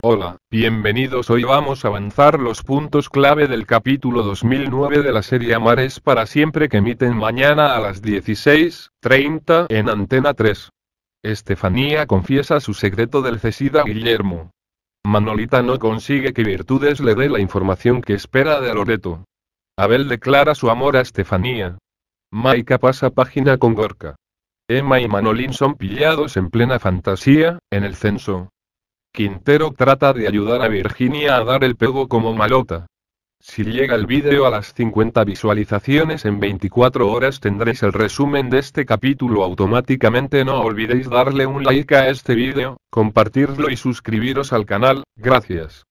Hola, bienvenidos. Hoy vamos a avanzar los puntos clave del capítulo 2009 de la serie Amares para siempre que emiten mañana a las 16:30 en Antena 3. Estefanía confiesa su secreto del Cesida Guillermo. Manolita no consigue que Virtudes le dé la información que espera de Loreto. Abel declara su amor a Estefanía. Maika pasa página con Gorka. Emma y Manolín son pillados en plena fantasía, en el censo, Quintero trata de ayudar a Virginia a dar el pego como malota. Si llega el vídeo a las 50 visualizaciones en 24 horas tendréis el resumen de este capítulo automáticamente. No olvidéis darle un like a este vídeo, compartirlo y suscribiros al canal, gracias.